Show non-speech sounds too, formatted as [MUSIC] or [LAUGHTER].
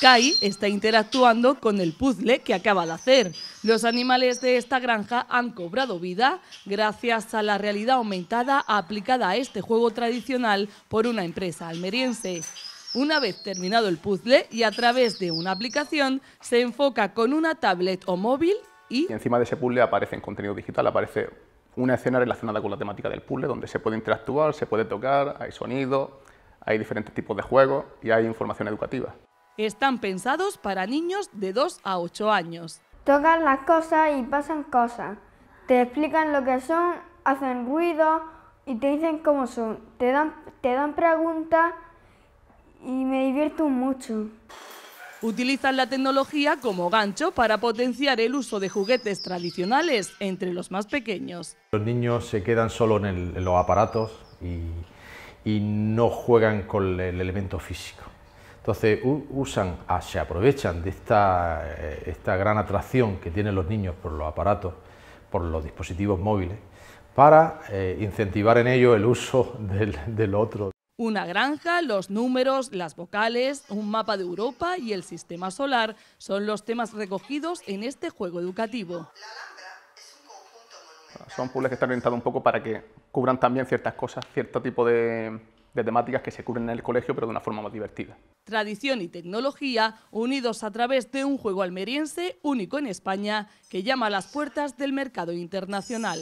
Kai está interactuando con el puzzle que acaba de hacer. Los animales de esta granja han cobrado vida gracias a la realidad aumentada aplicada a este juego tradicional por una empresa almeriense. Una vez terminado el puzzle y a través de una aplicación se enfoca con una tablet o móvil y... encima de ese puzzle aparece en contenido digital, aparece una escena relacionada con la temática del puzzle donde se puede interactuar, se puede tocar, hay sonido, hay diferentes tipos de juegos y hay información educativa. Están pensados para niños de 2 a 8 años. Tocan las cosas y pasan cosas. Te explican lo que son, hacen ruido y te dicen cómo son. Te dan, te dan preguntas y me divierto mucho. Utilizan la tecnología como gancho para potenciar el uso de juguetes tradicionales entre los más pequeños. Los niños se quedan solo en, los aparatos y no juegan con el elemento físico. Entonces usan, ah, se aprovechan de esta, eh, esta gran atracción que tienen los niños por los aparatos, por los dispositivos móviles, para eh, incentivar en ello el uso [LAUGHS] del, del otro. Una granja, los números, las vocales, un mapa de Europa y el sistema solar son los temas recogidos en este juego educativo. Son puzzles que están orientados un poco para que cubran también ciertas cosas, cierto tipo de, temáticas que se cubren en el colegio, pero de una forma más divertida. Tradición y tecnología unidos a través de un juego almeriense único en España que llama a las puertas del mercado internacional.